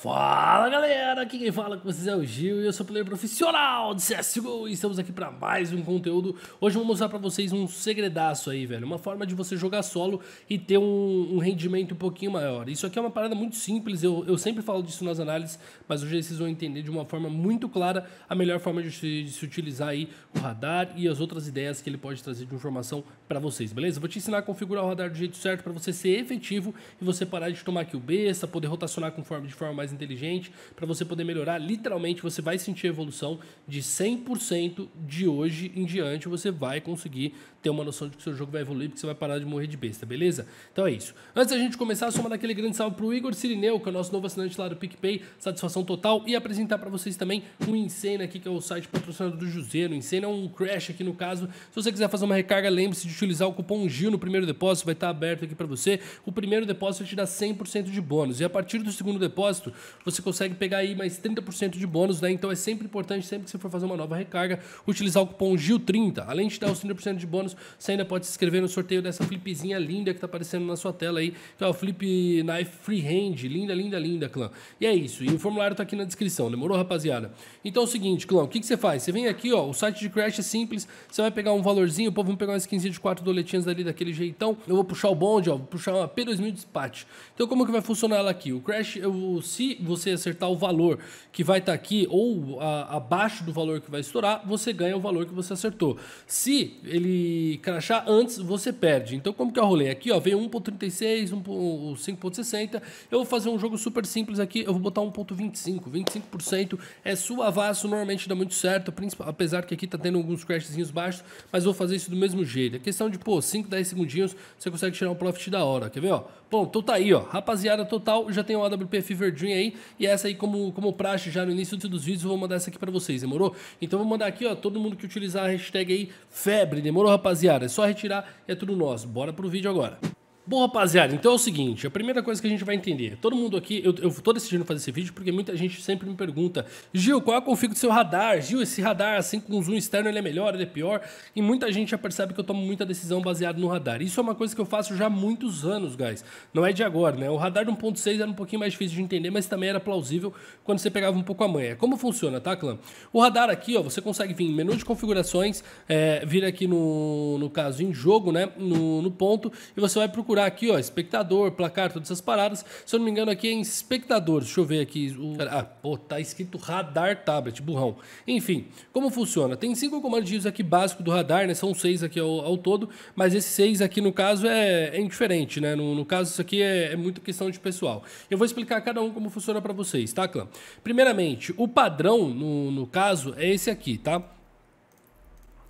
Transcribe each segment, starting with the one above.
Fala galera, aqui quem fala com vocês é o Gil e eu sou player profissional de CSGO e estamos aqui para mais um conteúdo. Hoje eu vou mostrar para vocês um segredaço aí, velho, uma forma de você jogar solo e ter um, um, rendimento um pouquinho maior. Isso aqui é uma parada muito simples, eu, eu sempre falo disso nas análises, mas hoje vocês vão entender de uma forma muito clara a melhor forma de se, de se utilizar aí o radar e as outras ideias que ele pode trazer de informação para vocês, beleza? Vou te ensinar a configurar o radar do jeito certo para você ser efetivo e você parar de tomar kill besta, poder rotacionar conforme de forma mais mais inteligente, para você poder melhorar. Literalmente, você vai sentir evolução de 100% de hoje em diante. Você vai conseguir ter uma noção de que seu jogo vai evoluir, porque você vai parar de morrer de besta, beleza? Então é isso. Antes da gente começar, só mandar aquele grande salve pro Igor Sirineu, que é o nosso novo assinante lá do PicPay, satisfação total, e apresentar para vocês também o Insane aqui, que é o site patrocinado do Juseiro. Insane é um crash aqui no caso. Se você quiser fazer uma recarga, lembre-se de utilizar o cupom GIL no primeiro depósito, vai estar tá aberto aqui para você. O primeiro depósito te dá 100% de bônus, e a partir do segundo depósito, você consegue pegar aí mais 30% de bônus, né? Então é sempre importante, sempre que você for fazer uma nova recarga, utilizar o cupom GIL30. Além de dar os 30% de bônus, você ainda pode se inscrever no sorteio dessa flipzinha linda que tá aparecendo na sua tela aí, que é o Flip Knife Freehand. Linda, linda, linda, clã. E é isso. E o formulário tá aqui na descrição, demorou, rapaziada? Então é o seguinte, clã, o que, que você faz? Você vem aqui, ó, o site de Crash é simples, você vai pegar um valorzinho, pô, vamos pegar umas skinzinha de 4 doletinhas ali daquele jeitão. Eu vou puxar o bonde, ó, vou puxar uma P2000 de despate. Então como que vai funcionar ela aqui? O Crash, o se se você acertar o valor que vai estar tá aqui ou a, abaixo do valor que vai estourar, você ganha o valor que você acertou. Se ele crachar antes, você perde. Então, como que eu rolei? rolê? Aqui, ó, vem 1.36, 5.60. Eu vou fazer um jogo super simples aqui, eu vou botar 1.25. 25% é suavasso, normalmente dá muito certo, apesar que aqui tá tendo alguns crashzinhos baixos, mas vou fazer isso do mesmo jeito. É questão de, pô, 5, 10 segundinhos, você consegue tirar um profit da hora, quer ver, ó? Bom, então tá aí, ó. Rapaziada, total, já tem o AWPF Verdinha e essa aí, como, como praxe, já no início dos vídeos, eu vou mandar essa aqui pra vocês, demorou? Então vou mandar aqui, ó, todo mundo que utilizar a hashtag aí, febre, demorou, rapaziada? É só retirar, é tudo nosso. Bora pro vídeo agora. Bom, rapaziada, então é o seguinte, a primeira coisa que a gente vai entender, todo mundo aqui, eu, eu tô decidindo fazer esse vídeo porque muita gente sempre me pergunta, Gil, qual é a config do seu radar? Gil, esse radar, assim, com zoom externo, ele é melhor, ele é pior? E muita gente já percebe que eu tomo muita decisão baseada no radar. Isso é uma coisa que eu faço já há muitos anos, guys, não é de agora, né? O radar 1.6 era um pouquinho mais difícil de entender, mas também era plausível quando você pegava um pouco a manha. Como funciona, tá, clã? O radar aqui, ó, você consegue vir em menu de configurações, é, vir aqui no, no caso em jogo, né, no, no ponto, e você vai procurar procurar aqui, ó, espectador, placar, todas essas paradas. Se eu não me engano, aqui é em espectador. Deixa eu ver aqui. O... Ah, pô, tá escrito radar tablet, burrão. Enfim, como funciona? Tem cinco comandos aqui básicos do radar, né? São seis aqui ao, ao todo, mas esses seis aqui, no caso, é, é indiferente, né? No, no caso, isso aqui é, é muito questão de pessoal. Eu vou explicar cada um como funciona para vocês, tá, clã? Primeiramente, o padrão, no, no caso, é esse aqui, tá?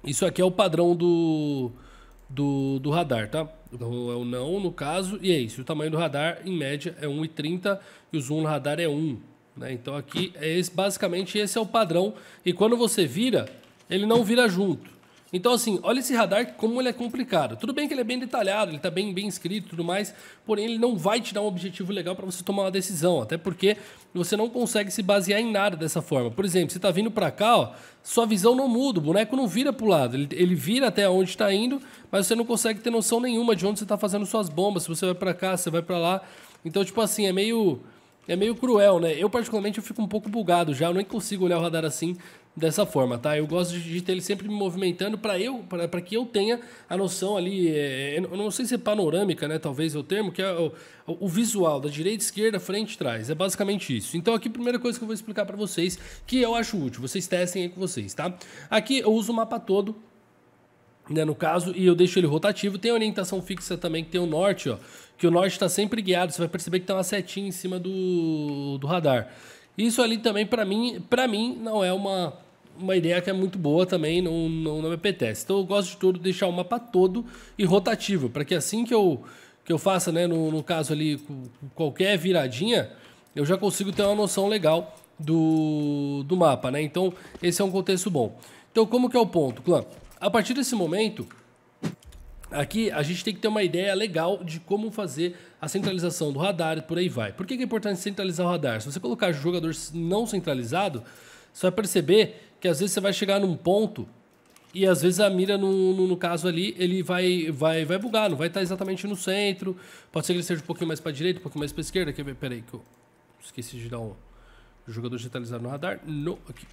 Isso aqui é o padrão do do, do radar, tá? O, então, é o não, no caso, e é isso. O tamanho do radar, em média, é 1,30 e o zoom no radar é 1. Né? Então aqui, é esse, basicamente, esse é o padrão. E quando você vira, ele não vira junto. Então, assim, olha esse radar como ele é complicado. Tudo bem que ele é bem detalhado, ele está bem, bem escrito e tudo mais, porém ele não vai te dar um objetivo legal para você tomar uma decisão, até porque você não consegue se basear em nada dessa forma. Por exemplo, você está vindo para cá, ó, sua visão não muda, o boneco não vira pro lado, ele, ele vira até onde está indo, mas você não consegue ter noção nenhuma de onde você está fazendo suas bombas, se você vai para cá, se você vai para lá. Então, tipo assim, é meio é meio cruel, né? Eu, particularmente, eu fico um pouco bugado já, eu nem consigo olhar o radar assim dessa forma, tá? Eu gosto de ter ele sempre me movimentando para eu, para que eu tenha a noção ali, é, eu não sei se é panorâmica, né? Talvez é o termo, que é o, o visual da direita, esquerda, frente, trás. É basicamente isso. Então aqui a primeira coisa que eu vou explicar para vocês, que eu acho útil, vocês testem aí com vocês, tá? Aqui eu uso o mapa todo né, no caso, e eu deixo ele rotativo. Tem orientação fixa também, que tem o norte, ó, que o norte está sempre guiado, você vai perceber que tem uma setinha em cima do, do radar. Isso ali também, para mim, para mim, não é uma, uma ideia que é muito boa também, não, não, não me apetece. Então eu gosto de tudo, deixar o mapa todo e rotativo, para que assim que eu, que eu faça, né, no, no caso ali, qualquer viradinha, eu já consigo ter uma noção legal do, do mapa, né? Então esse é um contexto bom. Então como que é o ponto, clã? A partir desse momento, aqui a gente tem que ter uma ideia legal de como fazer a centralização do radar e por aí vai. Por que é importante centralizar o radar? Se você colocar jogador não centralizado, você vai perceber que às vezes você vai chegar num ponto e às vezes a mira, no, no, no, caso ali, ele vai, vai, vai bugar, não vai estar tá exatamente no centro. Pode ser que ele esteja um pouquinho mais para direita, um pouquinho mais para esquerda. Quer ver? aí, que eu esqueci de dar um jogador centralizado no radar. No, aqui.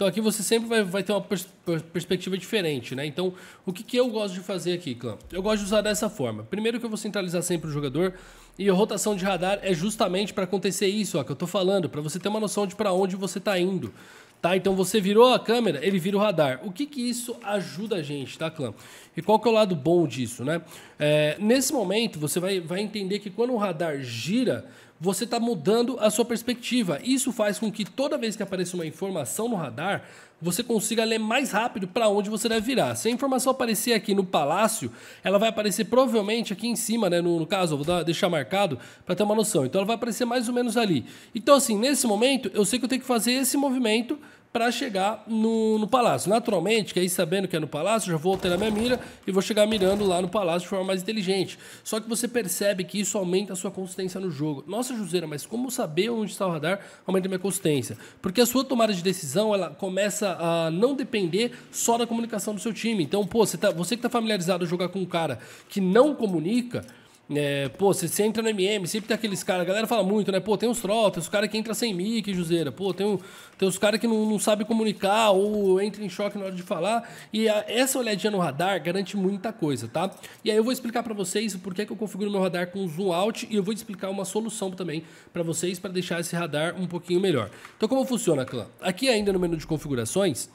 Então aqui você sempre vai, vai ter uma pers perspectiva diferente, né? Então o que, que eu gosto de fazer aqui, clã? Eu gosto de usar dessa forma. Primeiro que eu vou centralizar sempre o jogador e a rotação de radar é justamente para acontecer isso, ó, que eu estou falando, para você ter uma noção de para onde você está indo. Tá, então você virou a câmera, ele vira o radar. O que que isso ajuda a gente, tá, clã? E qual que é o lado bom disso, né? É, nesse momento, você vai, vai entender que quando o radar gira, você está mudando a sua perspectiva. Isso faz com que toda vez que apareça uma informação no radar, você consiga ler mais rápido para onde você deve virar. Se a informação aparecer aqui no palácio, ela vai aparecer provavelmente aqui em cima, né? No, no caso, eu vou dar, deixar marcado para ter uma noção. Então ela vai aparecer mais ou menos ali. Então, assim, nesse momento, eu sei que eu tenho que fazer esse movimento para chegar no, no, palácio. Naturalmente, que aí sabendo que é no palácio, já vou alterar minha mira e vou chegar mirando lá no palácio de forma mais inteligente. Só que você percebe que isso aumenta a sua consistência no jogo. Nossa, Juseira, mas como saber onde está o radar aumenta a minha consistência? Porque a sua tomada de decisão, ela começa a não depender só da comunicação do seu time. Então, pô, você, tá, você que está familiarizado a jogar com um cara que não comunica é, pô, você, você entra no MM, sempre tem aqueles caras, a galera fala muito, né? Pô, tem uns troll, tem os caras que entram sem mic, Juseira. Pô, tem, um, tem os caras que não, não sabe comunicar ou entra em choque na hora de falar. E a, essa olhadinha no radar garante muita coisa, tá? E aí eu vou explicar para vocês por que, que eu configuro meu radar com zoom out e eu vou explicar uma solução também para vocês para deixar esse radar um pouquinho melhor. Então, como funciona, clã? Aqui ainda no menu de configurações,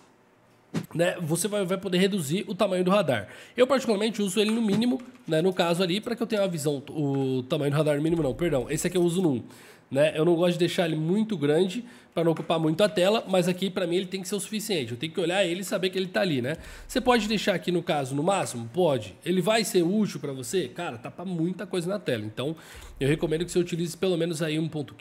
né, você vai, vai poder reduzir o tamanho do radar. Eu, particularmente, uso ele no mínimo, né, no caso ali, para que eu tenha uma visão, o tamanho do radar mínimo não, perdão, esse aqui eu uso no 1. Né? Eu não gosto de deixar ele muito grande, para não ocupar muito a tela, mas aqui para mim ele tem que ser o suficiente. Eu tenho que olhar ele e saber que ele está ali, né? Você pode deixar aqui no caso no máximo? Pode. Ele vai ser útil para você? Cara, tá para muita coisa na tela. Então, eu recomendo que você utilize pelo menos aí 1.15,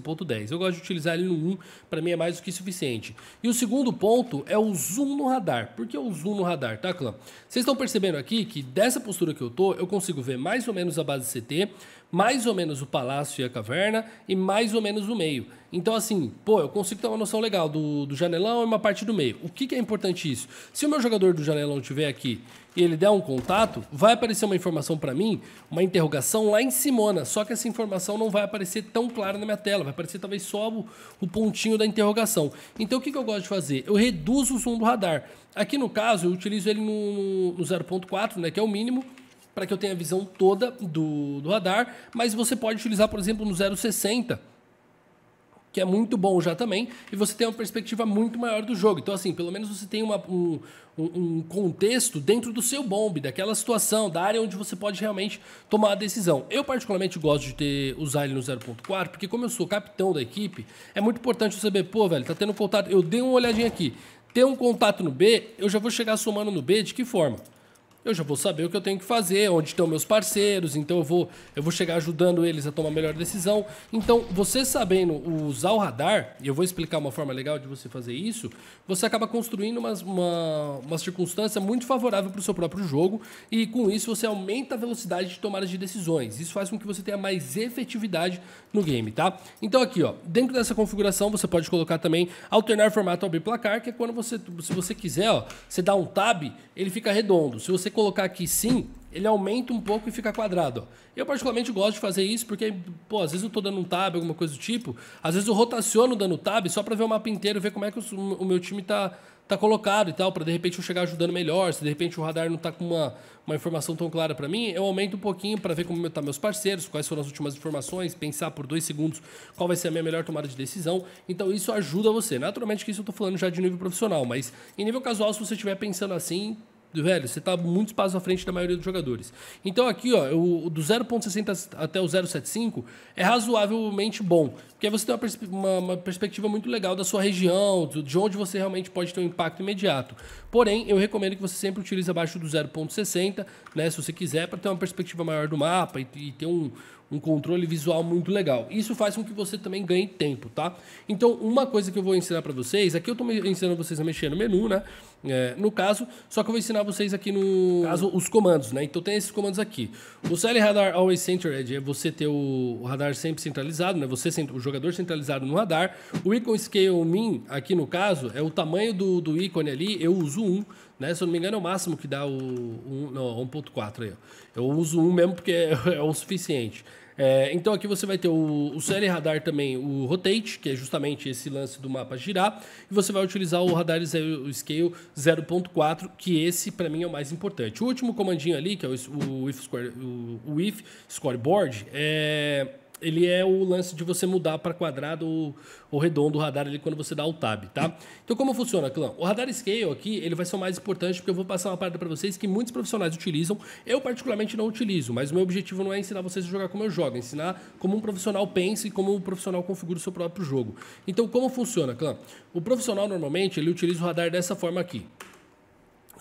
1.10. Eu gosto de utilizar ele no 1, para mim é mais do que suficiente. E o segundo ponto é o zoom no radar. Por que o zoom no radar, tá, clã? Vocês estão percebendo aqui que dessa postura que eu tô, eu consigo ver mais ou menos a base CT, mais ou menos o palácio e a caverna e mais ou menos o meio. Então, assim, pô, eu consigo ter uma noção legal do, do janelão e uma parte do meio. O que, que é importante isso? Se o meu jogador do janelão estiver aqui e ele der um contato, vai aparecer uma informação para mim, uma interrogação lá em Simona. Só que essa informação não vai aparecer tão clara na minha tela, vai aparecer talvez só o, o pontinho da interrogação. Então o que, que eu gosto de fazer? Eu reduzo o zoom do radar. Aqui no caso, eu utilizo ele no, no 0.4, né, que é o mínimo, para que eu tenha a visão toda do, do radar, mas você pode utilizar, por exemplo, no 060 que é muito bom já também, e você tem uma perspectiva muito maior do jogo. Então, assim, pelo menos você tem uma, um, um, contexto dentro do seu bombe, daquela situação, da área onde você pode realmente tomar a decisão. Eu, particularmente, gosto de ter, usar ele no 0.4, porque como eu sou capitão da equipe, é muito importante você saber, pô, velho, tá tendo contato. Eu dei uma olhadinha aqui. Ter um contato no B, eu já vou chegar somando no B de que forma? eu já vou saber o que eu tenho que fazer, onde estão meus parceiros, então eu vou, eu vou chegar ajudando eles a tomar melhor decisão. Então, você sabendo usar o radar, e eu vou explicar uma forma legal de você fazer isso, você acaba construindo uma, uma, uma circunstância muito favorável para o seu próprio jogo, e com isso você aumenta a velocidade de tomada de decisões. Isso faz com que você tenha mais efetividade no game, tá? Então aqui, ó, dentro dessa configuração, você pode colocar também alternar formato ao biplacar, que é quando você, se você quiser, ó, você dá um tab, ele fica redondo. Se você colocar aqui sim, ele aumenta um pouco e fica quadrado. Ó. Eu particularmente gosto de fazer isso porque, pô, às vezes eu estou dando um tab, alguma coisa do tipo, às vezes eu rotaciono dando tab só para ver o mapa inteiro, ver como é que o, o meu time está tá colocado e tal, para de repente eu chegar ajudando melhor, se de repente o radar não está com uma, uma informação tão clara para mim, eu aumento um pouquinho para ver como tá meus parceiros, quais foram as últimas informações, pensar por dois segundos qual vai ser a minha melhor tomada de decisão. Então isso ajuda você. Naturalmente que isso eu estou falando já de nível profissional, mas em nível casual, se você estiver pensando assim, velho, você está muitos passos à frente da maioria dos jogadores. Então aqui, ó, o, do 0.60 até o 0.75 é razoavelmente bom, porque aí você tem uma, uma, uma, perspectiva muito legal da sua região, de onde você realmente pode ter um impacto imediato. Porém, eu recomendo que você sempre utilize abaixo do 0.60, né, se você quiser, para ter uma perspectiva maior do mapa e, e ter um, um controle visual muito legal. Isso faz com que você também ganhe tempo, tá? Então, uma coisa que eu vou ensinar para vocês, aqui eu tô ensinando vocês a mexer no menu, né? É, no caso, só que eu vou ensinar vocês aqui no caso os comandos, né? Então tem esses comandos aqui. O CL Radar Always Centered é você ter o radar sempre centralizado, né? Você o jogador centralizado no radar. O Icon Scale Min aqui no caso é o tamanho do, do ícone ali, eu uso um né? Se eu não me engano, é o máximo que dá o. Um, não, 1.4 é aí. Eu uso um mesmo porque é, é o suficiente. É, então aqui você vai ter o, o CL Radar também, o Rotate, que é justamente esse lance do mapa girar, e você vai utilizar o Radar zero, o Scale 0.4, que esse para mim é o mais importante. O último comandinho ali, que é o, o, IF, score, o, o IF Scoreboard, é ele é o lance de você mudar para quadrado ou, ou, redondo o radar ali quando você dá o tab, tá? Então como funciona, clã? O radar scale aqui, ele vai ser o mais importante porque eu vou passar uma parada para vocês que muitos profissionais utilizam, eu particularmente não utilizo, mas o meu objetivo não é ensinar vocês a jogar como eu jogo, é ensinar como um profissional pensa e como um profissional configura o seu próprio jogo. Então como funciona, clã? O profissional normalmente, ele utiliza o radar dessa forma aqui.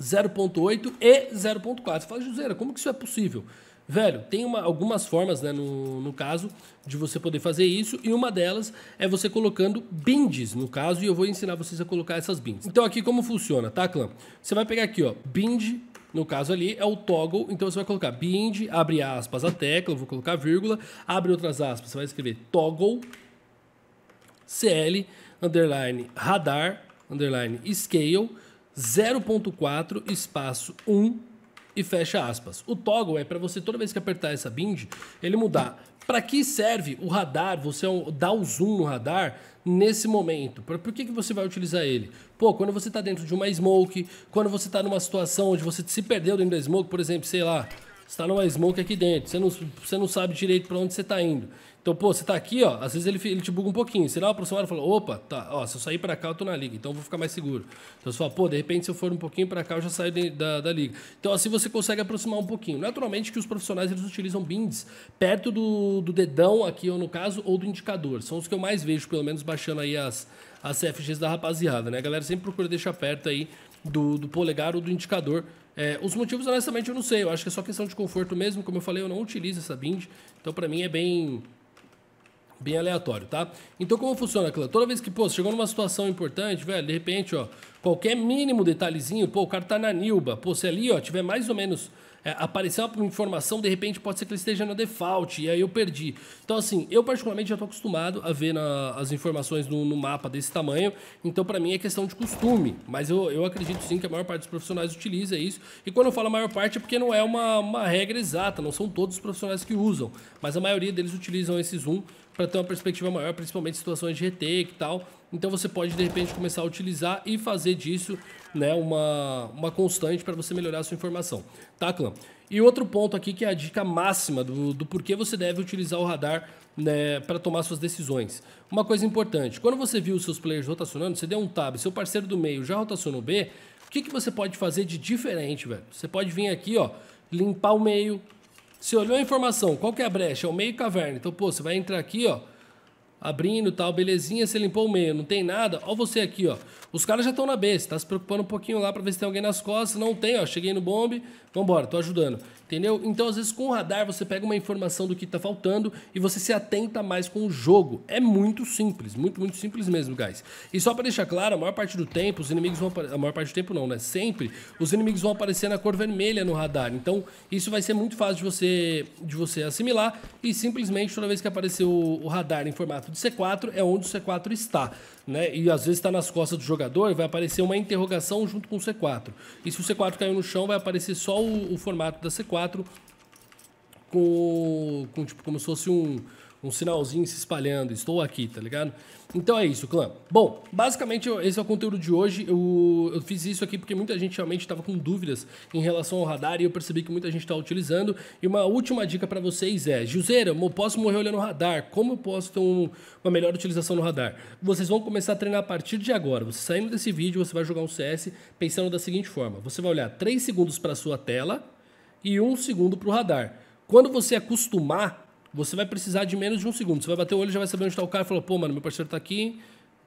0.8 e 0.4. Fala, Juseira, como que isso é possível? Velho, tem uma, algumas formas, né, no, no caso, de você poder fazer isso, e uma delas é você colocando binds, no caso, e eu vou ensinar vocês a colocar essas binds. Então aqui como funciona, tá, clã? Você vai pegar aqui, ó, bind no caso ali é o toggle, então você vai colocar bind, abre aspas a tecla, vou colocar vírgula, abre outras aspas, você vai escrever toggle cl underline radar underline scale 0.4 espaço 1 e fecha aspas. O toggle é para você, toda vez que apertar essa bind, ele mudar. Para que serve o radar? Você é dá o zoom no radar nesse momento. Por, por que, que você vai utilizar ele? Pô, quando você está dentro de uma smoke, quando você está numa situação onde você se perdeu dentro da smoke, por exemplo, sei lá, está numa smoke aqui dentro, você não, você não sabe direito para onde você está indo. Então, pô, você está aqui, ó, às vezes ele, ele te buga um pouquinho. Você dá uma aproximada e fala, opa, tá, ó, se eu sair para cá, eu tô na liga, então eu vou ficar mais seguro. Então você fala, pô, de repente se eu for um pouquinho para cá, eu já saio de, da, da liga. Então assim você consegue aproximar um pouquinho. Naturalmente que os profissionais, eles utilizam binds perto do, do dedão aqui, ou no caso, ou do indicador. São os que eu mais vejo, pelo menos baixando aí as, as CFGs da rapaziada, né? A galera sempre procura deixar perto aí do, do polegar ou do indicador. É, os motivos, honestamente, eu não sei. Eu acho que é só questão de conforto mesmo. Como eu falei, eu não utilizo essa bind. Então, para mim, é bem bem aleatório, tá? Então, como funciona, Clã? Toda vez que, pô, chegou numa situação importante, velho, de repente, ó, qualquer mínimo detalhezinho, pô, o cara tá na Nilba. Pô, se ali, ó, tiver mais ou menos é, apareceu uma informação, de repente pode ser que ele esteja no default, e aí eu perdi. Então, assim, eu particularmente já estou acostumado a ver na, as informações no, no, mapa desse tamanho, então para mim é questão de costume, mas eu, eu acredito sim que a maior parte dos profissionais utiliza isso, e quando eu falo a maior parte é porque não é uma, uma regra exata, não são todos os profissionais que usam, mas a maioria deles utilizam esse zoom para ter uma perspectiva maior, principalmente em situações de retake e tal, então você pode de repente começar a utilizar e fazer disso né, uma, uma constante para você melhorar a sua informação, tá, clã? E outro ponto aqui que é a dica máxima do, do porquê você deve utilizar o radar né, para tomar suas decisões. Uma coisa importante, quando você viu os seus players rotacionando, você deu um tab, seu parceiro do meio já rotacionou B, o que, que você pode fazer de diferente, velho? Você pode vir aqui, ó, limpar o meio. Você olhou a informação, qual que é a brecha? É o meio caverna. Então, pô, você vai entrar aqui, ó, abrindo tal, belezinha, você limpou o meio, não tem nada. Ó você aqui, ó. Os caras já estão na B, você tá se preocupando um pouquinho lá para ver se tem alguém nas costas, não tem, ó. Cheguei no bombe, vambora, tô ajudando. Entendeu? Então, às vezes, com o radar, você pega uma informação do que tá faltando e você se atenta mais com o jogo. É muito simples, muito, muito simples mesmo, guys. E só para deixar claro, a maior parte do tempo, os inimigos vão A maior parte do tempo não, né? Sempre, os inimigos vão aparecer na cor vermelha no radar. Então, isso vai ser muito fácil de você, de você assimilar e simplesmente toda vez que aparecer o, o radar em formato de C4 é onde o C4 está. Né? E às vezes está nas costas do jogador, vai aparecer uma interrogação junto com o C4. E se o C4 caiu no chão, vai aparecer só o, o formato da C4 com, com tipo como se fosse um um sinalzinho se espalhando, estou aqui, tá ligado? Então é isso, clã. Bom, basicamente esse é o conteúdo de hoje. Eu, eu fiz isso aqui porque muita gente realmente estava com dúvidas em relação ao radar e eu percebi que muita gente está utilizando. E uma última dica para vocês é: Juseira, eu posso morrer olhando o radar? Como eu posso ter um, uma melhor utilização no radar? Vocês vão começar a treinar a partir de agora. Você saindo desse vídeo, você vai jogar um CS pensando da seguinte forma: você vai olhar 3 segundos para sua tela e 1 um segundo para o radar. Quando você acostumar você vai precisar de menos de um segundo. Você vai bater o olho e já vai saber onde está o cara e falar, pô, mano, meu parceiro está aqui,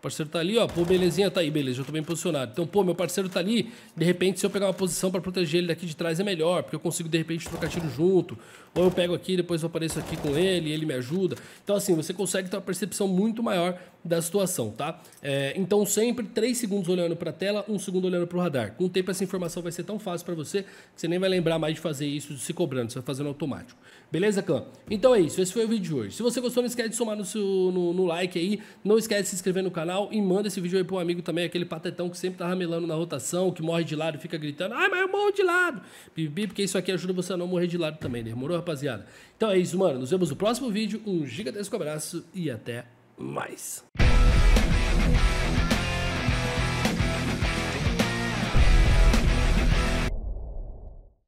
parceiro tá ali, ó. Pô, belezinha, tá aí, beleza, eu tô bem posicionado. Então, pô, meu parceiro tá ali. De repente, se eu pegar uma posição para proteger ele daqui de trás é melhor, porque eu consigo, de repente, trocar tiro junto. Ou eu pego aqui, depois eu apareço aqui com ele, ele me ajuda. Então, assim, você consegue ter uma percepção muito maior da situação, tá? É, então, sempre 3 segundos olhando para a tela, 1 um segundo olhando para o radar. Com o tempo, essa informação vai ser tão fácil para você que você nem vai lembrar mais de fazer isso se cobrando, você vai fazendo automático. Beleza, Cam? Então é isso, esse foi o vídeo de hoje. Se você gostou, não esquece de somar no, seu, no, no like aí. Não esquece de se inscrever no canal canal e manda esse vídeo aí pro amigo também, aquele patetão que sempre tá ramelando na rotação, que morre de lado e fica gritando, ai, mas eu morro de lado. Bibi, porque isso aqui ajuda você a não morrer de lado também, né? Demorou, rapaziada? Então é isso, mano. Nos vemos no próximo vídeo. Um gigantesco abraço e até mais.